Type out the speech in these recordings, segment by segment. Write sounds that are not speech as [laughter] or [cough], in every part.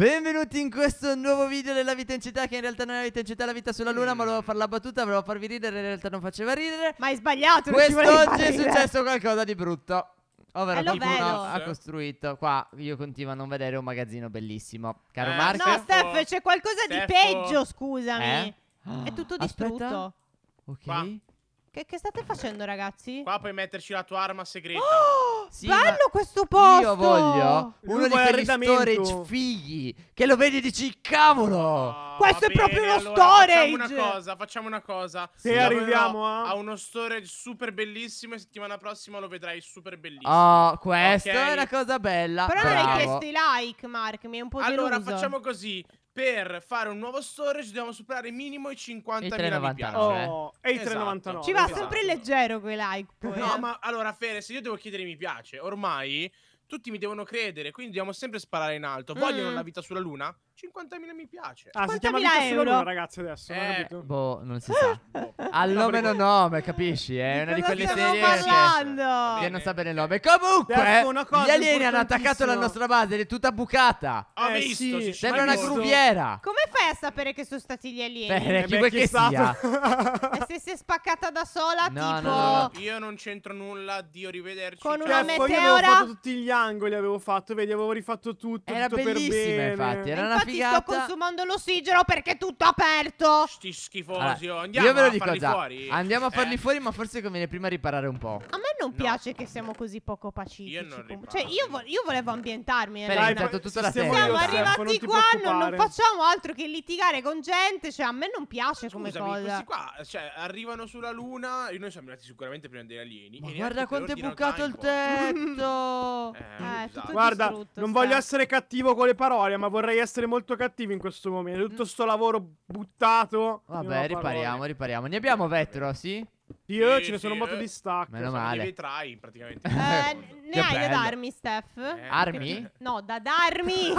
Benvenuti in questo nuovo video della vita in città Che in realtà non è la vita in città, è la vita sulla luna Ma volevo fare la battuta, volevo farvi ridere In realtà non faceva ridere Ma hai sbagliato, Quest'oggi è successo qualcosa di brutto Ovvero Bello qualcuno vero. ha costruito Qua io continuo a non vedere un magazzino bellissimo Caro eh, Marco No Steph, c'è qualcosa Steph. di peggio, scusami eh? È tutto distrutto Aspetta. Ok Qua. Che, che, state facendo, ragazzi? Qua puoi metterci la tua arma segreta. Oh, sì, bello questo posto! Io voglio uno di quegli storage figli che lo vedi e dici, cavolo! Oh, questo è bene, proprio uno allora, storage! Facciamo una cosa, facciamo una cosa. Se sì, arriviamo a... Eh. a... uno storage super bellissimo e settimana prossima lo vedrai super bellissimo. Oh, questa okay. è una cosa bella. Però Bravo. non hai chiesto i like, Mark, mi è un po' deluso. Allora, facciamo così per fare un nuovo storage dobbiamo superare minimo i 50.000 mi piace. Eh? Oh, e i 3,99. Esatto. Ci va esatto. sempre leggero quei like. [laughs] Poi. No, eh. ma allora Fede, se io devo chiedere mi piace, ormai tutti mi devono credere, quindi dobbiamo sempre sparare in alto. Vogliono mm. la vita sulla luna? 50.000 mi piace. Ah, si chiama vita euro. sulla luna, ragazzi, adesso, eh. non Boh, non si [laughs] sa. boh. Al nome non nome, capisci? Eh? È eh? una di quelle serie che non sa bene il nome. Comunque, Death, gli alieni hanno attaccato la nostra base è tutta bucata. Ho eh, visto, sì. sembra una gruviera. Come fai a sapere che sono stati gli alieni? Eh, beh, chi vuoi che sia? [laughs] se si è spaccata da sola, no, tipo... No, no, Io non c'entro nulla, addio, arrivederci Con cioè, una meteora... Io avevo fatto tutti gli angoli, avevo fatto, vedi, avevo rifatto tutto, Era tutto bellissima, infatti, era infatti una figata. sto consumando l'ossigeno perché è tutto aperto. Sti schifosi, allora, andiamo io ve lo a dico farli già. fuori. Andiamo a eh. farli eh. fuori, ma forse conviene prima riparare un po'. A me non piace che siamo così poco pacifici. Io non Cioè, io, vo io volevo ambientarmi. Elena. Dai, Elena. tutta la Siamo terra. arrivati non qua, non, non, facciamo altro che litigare con gente. Cioè, a me non piace Scusami, come cosa. Qua, cioè, arrivano sulla luna e noi siamo andati sicuramente prima degli alieni. Ma guarda quanto è bucato il tetto! [laughs] eh, eh, esatto. tutto guarda, non sta. voglio essere cattivo con le parole, ma vorrei essere molto cattivo in questo momento. Tutto sto lavoro buttato. Vabbè, ripariamo, parole. ripariamo. Ne abbiamo vetro, sì? Io sì, ce ne sì, sono un botto di eh. stacco. Meno male. Devi try praticamente. Eh, [laughs] ne hai bello. da darmi, Steph? Eh. Armi? [laughs] No, da darmi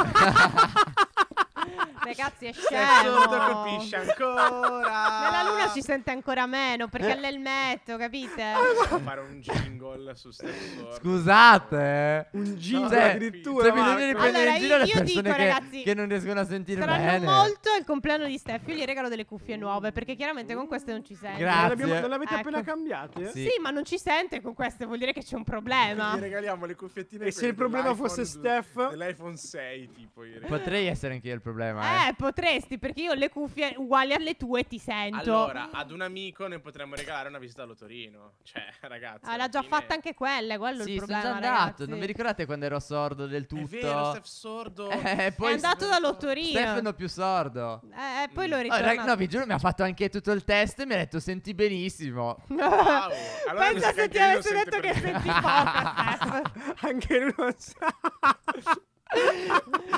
ragazzi, è scemo. Sotto colpisce ancora. Nella luna si sente ancora meno perché eh. è l'elmetto, capite? Ah, fare un jingle su stesso. Scusate. Eh. Un jingle no, cioè, addirittura. Cioè, bisogna riprendere allora, in giro le persone dico, che, ragazzi, che, non riescono a sentire saranno bene. molto il compleanno di Steph. Io gli regalo delle cuffie nuove perché chiaramente con queste non ci sente. Grazie. Eh, non avete ecco. appena cambiate? Sì. sì. ma non ci sente con queste, vuol dire che c'è un problema. Gli regaliamo le cuffiettine. E se il problema fosse Steph? L'iPhone 6 tipo. Potrei essere anch'io il problema. Eh, eh eh, potresti, perché io ho le cuffie uguali alle tue ti sento. Allora, ad un amico noi potremmo regalare una visita allo Torino. Cioè, [laughs] ragazzi. Ah, l'ha già fine... fatta anche quella, quello sì, il problema. Sono già andato. Non vi ricordate quando ero sordo del tutto? È vero, Steph sordo. [laughs] Eh, poi è andato dallo Torino. Stefano più sordo. Eh, eh poi mm. lo ritornato. Oh, no, vi giuro, mi ha fatto anche tutto il test e mi ha detto senti benissimo. [laughs] Wow. Allora Pensa se ti avesse detto che senti poco, Steph. anche lui non sa.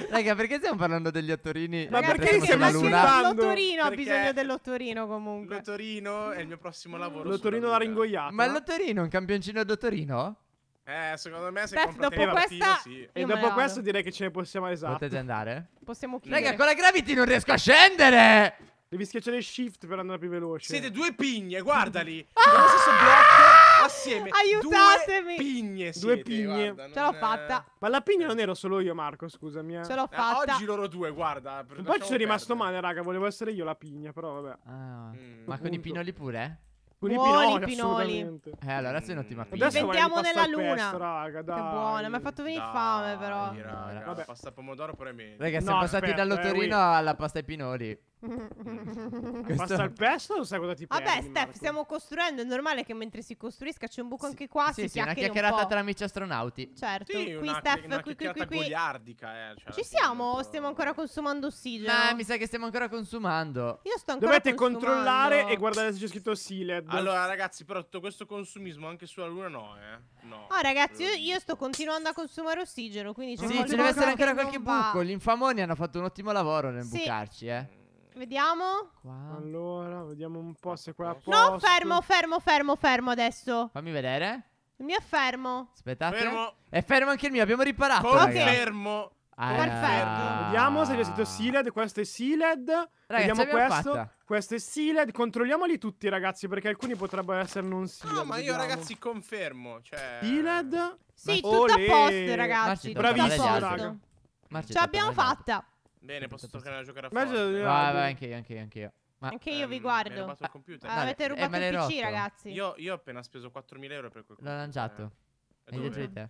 Raga, perché stiamo parlando degli ottorini? Ma Ragazzi, perché perché stiamo parlando? L'ottorino ha bisogno dell'ottorino comunque. L'ottorino è il mio prossimo lavoro. L'ottorino l'ha ringoiato. Ma eh? l'ottorino è un campioncino d'ottorino? Eh, secondo me se Beh, dopo questa... Martino, sì. E dopo questo direi che ce ne possiamo esatto. Potete andare? Possiamo chiudere. Raga, con la gravity non riesco a scendere! Devi schiacciare shift per andare più veloce. Siete due pigne, guardali! Ah! Nello stesso blocco assieme. [laughs] Aiutatemi. Due pigne siete, Due pigne. Guarda, Ce l'ho è... fatta. Ma la pigna non ero solo io, Marco, scusami. Eh. Ce l'ho eh, fatta. Eh, oggi loro due, guarda. Poi ci sono rimasto male, raga. Volevo essere io la pigna, però vabbè. Ah, mm, ma con i pinoli pure, con Buoni pinoli, pinoli. Eh, allora sei un'ottima pizza. Adesso Diventiamo nella luna. Pesto, raga, dai. Che buono mi ha fatto venire dai, fame però. Raga, Vabbè. pasta pomodoro pure meglio. Raga, siamo no, passati aspetta, dall'otorino eh, alla pasta ai pinoli. [laughs] Questo... Passa il pesto o sai cosa ti Vabbè, Steph, Marco. stiamo costruendo. È normale che mentre si costruisca c'è un buco anche qua. Sì, si sì, una chiacchierata un tra amici astronauti. Certo, sì, qui, una, Steph, una qui, qui, qui, qui. goliardica, eh. Cioè, Ci siamo o stiamo ancora consumando ossigeno? Nah, mi sa che stiamo ancora consumando. Io sto ancora Dovete consumando. controllare e guardare se c'è scritto Siled. Allora, ragazzi, però tutto questo consumismo anche sulla Luna no, eh. No. Oh, ragazzi, io, io sto continuando a consumare ossigeno, quindi Sì, ci deve essere ancora qualche buco. Gli infamoni hanno fatto un ottimo lavoro nel bucarci, eh. Vediamo. Qua. Allora, vediamo un po' se qua No, fermo, fermo, fermo, fermo adesso. Fammi vedere. Il mio è fermo. Aspettate. Fermo. È fermo anche il mio, abbiamo riparato. Confermo. fermo. Ah, eh. Perfetto. Vediamo se c'è scritto Sealed. Questo è Sealed. Ragazzi, vediamo questo. Fatta. Questo è Sealed. Controlliamoli tutti, ragazzi, perché alcuni potrebbero essere non Sealed. No, ma io, ragazzi, confermo. Cioè... Sealed. Sì, tutto a posto, ragazzi. Bravissimo, raga. Ce l'abbiamo fatta. Bene, posso toccare a giocare a Fortnite. Vai, vai, anche io, anche io, anche io. Ma, anche io um, vi guardo. Mi computer. Ah, avete eh, rubato eh, il PC, ragazzi. Io, io, ho appena speso 4.000 euro per quel computer. L'ho lanciato. Eh. Hai detto eh,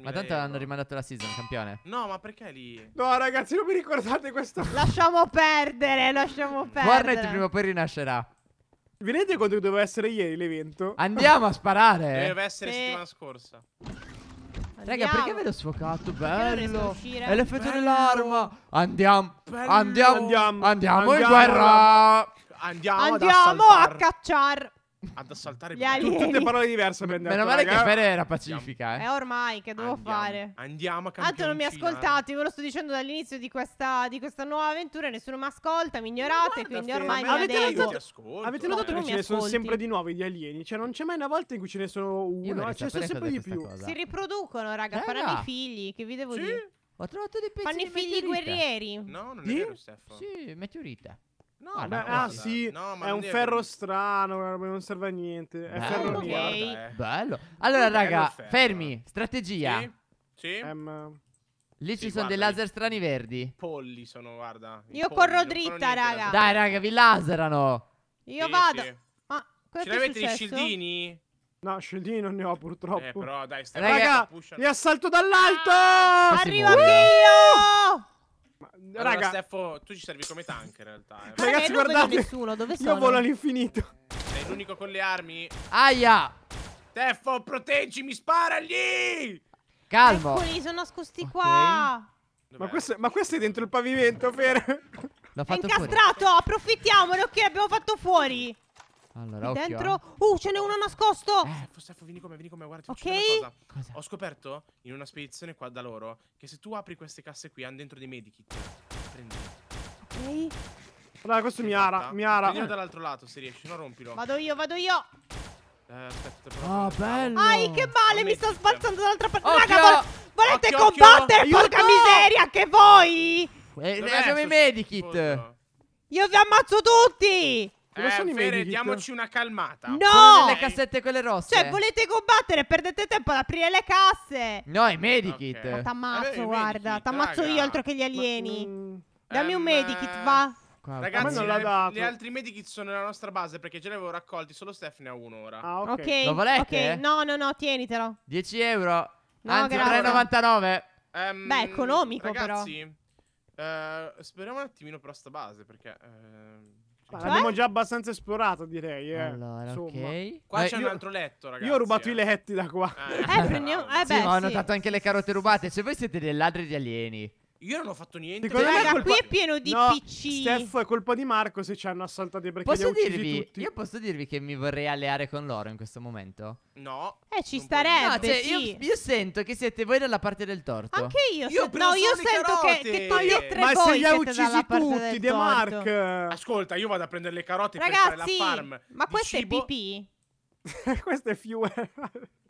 ma, tanto hanno rimandato la season, campione. No, ma perché lì? No, ragazzi, non mi ricordate questo. [laughs] lasciamo perdere, lasciamo perdere. Fortnite prima o poi rinascerà. Vedete quanto doveva essere ieri l'evento? Andiamo a sparare. Doveva essere sì. settimana scorsa. Raga, perché l'ho sfocato? Bello. È l'effetto dell'arma. Andiamo. Andiamo. Andiamo. Andiamo in guerra. Andiamo. Andiamo a cacciar ad assaltare gli alieni. Tutte parole diverse Meno male che Fede era pacifica. Eh. eh ormai, che devo Andiamo. fare? Andiamo a cambiare. Tanto non mi ascoltate, ve lo sto dicendo dall'inizio di questa, di questa nuova avventura. Nessuno mi ascolta, mi ignorate. quindi ormai mi avete detto. Notato, ascolto, avete notato che ce ne sono sempre di nuovi gli alieni? Cioè, non c'è mai una volta in cui ce ne sono uno. Ce cioè, ne sono sempre di più. Cosa. Si riproducono, raga. Eh, faranno i figli. Che vi devo sì. dire? Ho trovato dei pezzi Fanno i figli guerrieri. No, non è vero, Stefano. Sì, meteorita. Ah, no, ma beh, ah sì, no, è un ferro che... strano, non serve a niente. Bello. È ferro okay. Guarda, eh. Bello. Allora, bello raga, ferro. fermi. Strategia. Sì. sì. Um, Lì sì, ci sono dei laser strani verdi. Polli sono, guarda. Io polli, corro dritta, raga. Dai, raga, vi laserano. Io sì, vado. Sì. Ma cosa Ce avete successo? scildini? No, scildini non ne ho purtroppo. Eh, però dai, stai raga, raga assalto dall'alto! Ah, Arrivo anch'io! Ma, allora, raga, Steffo, tu ci servi come tank in realtà. Eh. Ah, Ragazzi, guardate, nessuno, dove sono? Io volo all'infinito. Sei l'unico con le armi? Aia! Steffo, proteggimi, sparagli! Calmo. Eccoli, sono nascosti okay. Ma questo, ma questo, è dentro il pavimento, Fer. L'ho fatto è incastrato, fuori. approfittiamone, ok, l'abbiamo fatto fuori. Allora, Qui occhio, dentro. Eh. Uh, ce n'è uno nascosto. Eh. Staffo, vieni con me, vieni con me, guarda, ti cosa. cosa. Ho scoperto in una spedizione qua da loro che se tu apri queste casse qui hanno dentro dei medikit. Prendi. Ok. Allora, questo mi ara, mi ara. Vieni dall'altro lato se riesci, non rompilo. Vado io, vado io. Eh, aspetta, oh, bello. Ai, che male, mi sto sbalzando dall'altra parte. Raga, vol volete occhio, combattere? Occhio. Porca Aiuto. miseria, anche voi! Eh, abbiamo i medikit. Io vi ammazzo tutti! eh, sono i diamoci una calmata. No! Sono nelle cassette quelle rosse. Cioè, volete combattere, perdete tempo ad aprire le casse. No, i medikit. Okay. Ma t'ammazzo, eh, guarda. T'ammazzo io altro che gli alieni. Ma, mm. Dammi um, un ehm, medikit, va. Ragazzi, non le, le altri medikit sono nella nostra base perché ce ne avevo raccolti, solo Steph ne ha uno ora. Ah, ok. okay. Lo volete? Ok, no, no, no, tienitelo. 10 euro. No, Anzi, 3,99. Um, ehm, Beh, economico ragazzi, però. Ragazzi, uh, speriamo un attimino però sta base perché... Uh... Cioè? L'abbiamo cioè? già abbastanza esplorato, direi. Eh. Allora, Insomma. ok. Qua eh, c'è io, un altro letto, ragazzi. Io ho rubato eh. i letti da qua. Eh, eh prendiamo. Eh, beh, sì, sì. ho notato anche le carote rubate. Se voi siete dei ladri di alieni io non ho fatto niente. Secondo Raga, colpa... qui è pieno di no, PC. Steph, è colpa di Marco se ci hanno assaltato perché posso dirvi, tutti. Io posso dirvi che mi vorrei alleare con loro in questo momento? No. Eh, ci starebbe, no, cioè, sì. io, io, sento che siete voi dalla parte del torto. Anche io. io se... no, io sento che, che tutti e tre Ma voi se li ha uccisi tutti, De Mark. Ascolta, io vado a prendere le carote Ragazzi, per fare la farm. ma questo cibo... è pipì? [laughs] questo è fuel.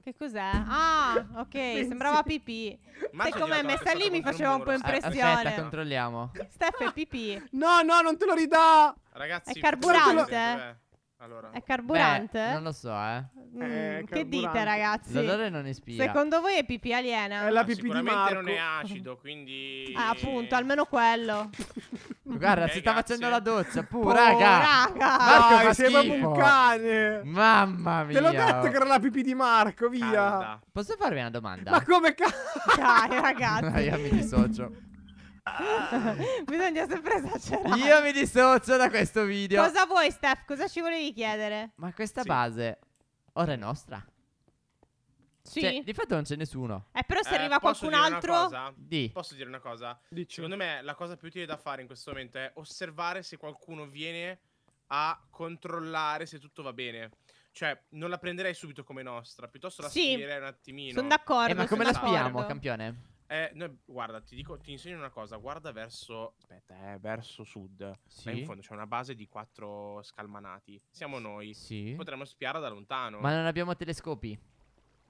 Che cos'è? Ah, ok, [laughs] sembrava pipì. Ma Sai com'è messa lì mi faceva un po' eh, impressione. Aspetta, controlliamo. Steph è pipì. No, no, non te lo ridà. Ragazzi, è carburante. Eh, allora. È carburante? Beh, non lo so, eh. eh mm, che dite, ragazzi? L'odore non ispira. Secondo voi è pipì aliena? È la pipì ah, di Marco. Sicuramente non è acido, quindi... Ah, appunto, almeno quello. [laughs] [laughs] Guarda, si eh, sta facendo la doccia. Puh, oh, raga. raga. Marco Dai, fa sembra un cane. Mamma mia. Te l'ho detto che era la pipì di Marco, via. Calda. Posso farmi una domanda? Ma come cazzo? Dai, ragazzi. [laughs] Dai, io mi dissocio. [laughs] Bisogna sempre esagerare. Io mi dissocio da questo video. Cosa vuoi, Steph? Cosa ci volevi chiedere? Ma questa sì. base ora è nostra. Sì. Cioè, di fatto non c'è nessuno. Eh, però se eh, arriva qualcun altro. Di. Posso dire una cosa? Dici. Secondo me la cosa più utile da fare in questo momento è osservare se qualcuno viene a controllare se tutto va bene. Cioè, non la prenderei subito come nostra, piuttosto la sì. spierei un attimino. Sono d'accordo. Eh, ma come la spiamo, campione? Eh, noi, guarda, ti, dico, ti insegno una cosa. Guarda verso. Aspetta, eh, verso sud. Sì. in fondo c'è una base di quattro scalmanati. Siamo noi. Sì. Potremmo spiare da lontano. Ma non abbiamo telescopi.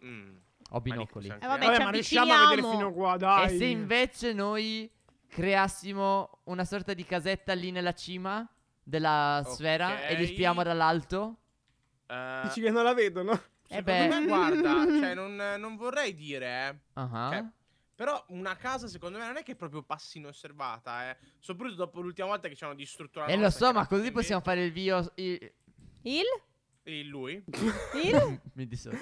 Mm. Ho binocoli. Eh, vabbè, cioè, vabbè ma riusciamo a vedere fino qua, dai. E se invece noi creassimo una sorta di casetta lì nella cima della okay. sfera e li spiamo dall'alto? Uh, Dici che non la vedono? Eh beh. Me, guarda, cioè, non, non, vorrei dire, eh. Uh-huh. Cioè, però una casa secondo me non è che proprio passi inosservata, eh. Soprattutto dopo l'ultima volta che ci hanno distrutto la E eh, lo so, ma così possiamo fare il video... Il? Il, il lui. Il? [laughs] Mi dissocio.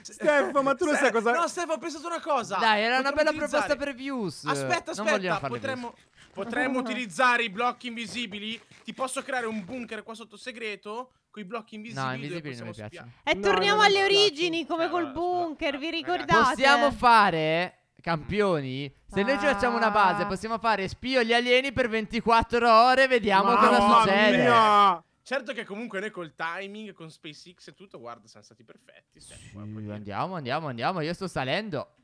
Stefano, ma tu lo sai cosa. No, Stefano, ho pensato una cosa. Dai, era potremmo una bella utilizzare... proposta per views. Aspetta, aspetta, potremmo. Potremmo utilizzare i blocchi invisibili? Ti posso creare un bunker qua sotto segreto? Con i blocchi invisibili. No, invisibili non mi piace. E no, torniamo no, alle origini, come cioè, col no, bunker, vi ricordate? Possiamo fare campioni. Se ah. noi ci facciamo una base, ah. possiamo fare spio gli alieni per 24 ore e vediamo Mamma cosa succede. Mia. Certo che comunque noi col timing, con SpaceX e tutto, guarda, siamo stati perfetti. Cioè, sì, andiamo, andiamo, andiamo. Io sto salendo.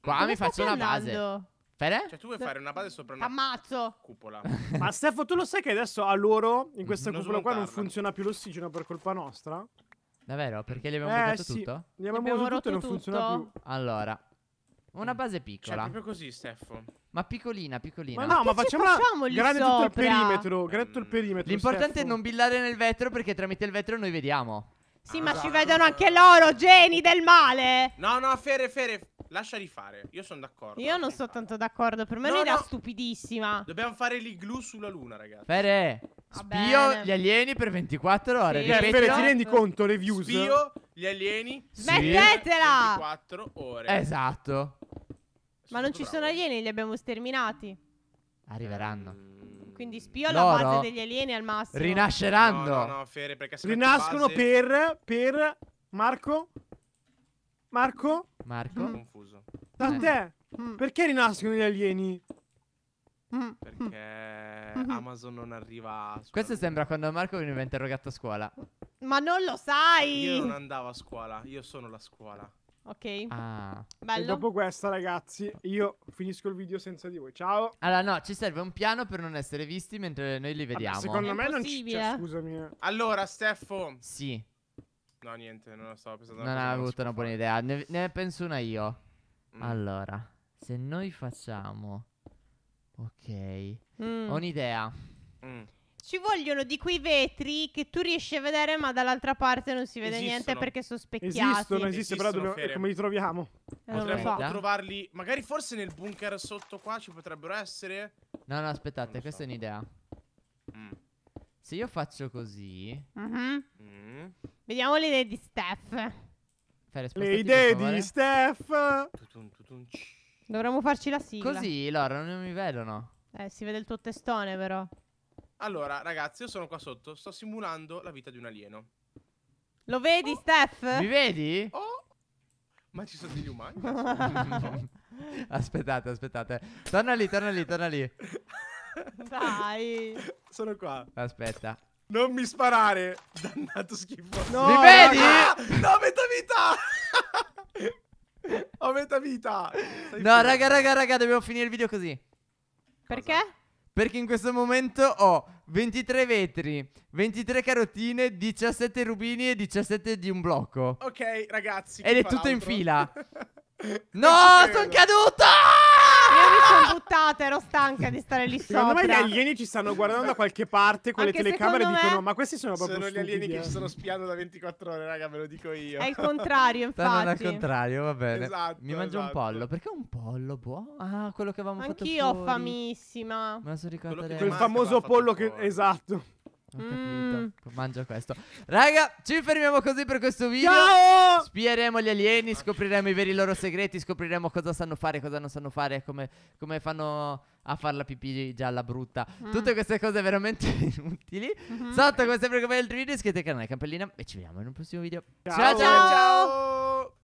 Qua Come mi faccio una base. Fede? Cioè, tu vuoi fare una base sopra una Ammazzo. cupola. [laughs] Ma Stefano, tu lo sai che adesso a loro, in questa non cupola qua, non funziona più l'ossigeno per colpa nostra? Davvero? Perché gli abbiamo eh, buttato sì. tutto? Gli abbiamo buttato tutto e non funziona più. Allora, una mm. base cioè, piccola. Cioè, proprio così, Steffo. Ma piccolina, piccolina. Ma no, ma facciamo facciamo grande tutto il perimetro, grande il mm. perimetro. L'importante Steffo. è non billare nel vetro perché tramite il vetro noi vediamo. Sì, ah, ma esatto. ci vedono anche loro, geni del male. No, no, Fere, Fere, lascia rifare. Io sono d'accordo. Io non sono tanto d'accordo, per me no, un'idea no. stupidissima. Dobbiamo fare l'iglu sulla luna, ragazzi. Fere, spio gli alieni per 24 ore. Sì. Fere, ti rendi conto le views? Spio gli alieni. Smettetela! 24 ore. Esatto. Ma non ci bravo. sono alieni, li abbiamo sterminati. Arriveranno. Mm. Quindi spio alla Loro base degli alieni al massimo. Rinasceranno. No, no, no Fiere, perché se Rinascono base... per, per Marco. Marco. Marco. Mm. Confuso. Da eh. te. Mm. Perché rinascono gli alieni? Mm. Mm. Perché mm-hmm. Amazon non arriva. A Questo sembra quando Marco veniva interrogato a scuola. Ma non lo sai! Io non andavo a scuola, io sono la scuola ok? Ah. Bello. E dopo questa, ragazzi, io finisco il video senza di voi. Ciao. Allora, no, ci serve un piano per non essere visti mentre noi li vediamo. Vabbè, secondo è me non ci... Cioè, scusami. Eh. Allora, Steffo. Sì. No, niente, non lo so. Non avevo avuto una buona idea. Ne, ne penso una io. Mm. Allora, se noi facciamo... Ok. Mm. Ho un'idea. Mm ci vogliono di quei vetri che tu riesci a vedere, ma dall'altra parte non si vede esistono. niente perché sono specchiati. Esistono, esistono, però dobbiamo, come li troviamo? Eh, Potremmo so. trovarli. Magari forse nel bunker sotto qua ci potrebbero essere. No, no, aspettate, so. questa è un'idea. Mm. Se io faccio così. Uh mm-hmm. -huh. mm. Vediamo le idee di Steph. Fere, le idee di Steph. Dovremmo farci la sigla. Così, loro non mi vedono. Eh, si vede il tuo testone, però. Allora, ragazzi, io sono qua sotto. Sto simulando la vita di un alieno. Lo vedi, oh. Steph? Mi vedi? Oh. Ma ci sono degli umani? [laughs] aspettate, aspettate. Torna lì, torna lì, torna lì. Dai. Sono qua. Aspetta. Non mi sparare. Dannato schifo. No, mi vedi? Ah, no, metà vita. Ho metà vita. Sei no, raga, raga, raga, dobbiamo finire il video così. Perché? Cosa? Perché in questo momento ho 23 vetri, 23 carotine, 17 rubini e 17 di un blocco. Ok, ragazzi. Ed è tutto l'altro? in fila. [laughs] no, sono caduto! Io mi sono buttata, ero stanca di stare lì secondo sopra. Secondo me gli alieni ci stanno guardando da qualche parte con Anche le telecamere e me... dicono ma questi sono proprio Sono gli alieni che ci eh". sono spiando da 24 ore, raga, ve lo dico io. È il contrario, infatti. Stanno al contrario, va bene. Esatto, mi mangio esatto. un pollo. Perché un pollo, buono? Ah, quello che avevamo Anch'io fatto Anch'io ho famissima. Me la sono ricordata Quel famoso pollo che... Esatto. Ho mm. capito. Mangio questo. Raga, ci fermiamo così per questo video. Ciao! Spieremo gli alieni, scopriremo i veri loro segreti, scopriremo cosa sanno fare, cosa non sanno fare, come, come fanno a far la pipì gialla brutta. Mm. Tutte queste cose veramente [laughs] inutili. Mm-hmm. Sotto, come sempre, come altri video, iscrivetevi al canale Campellina e ci vediamo in un prossimo video. ciao! ciao. ciao. ciao.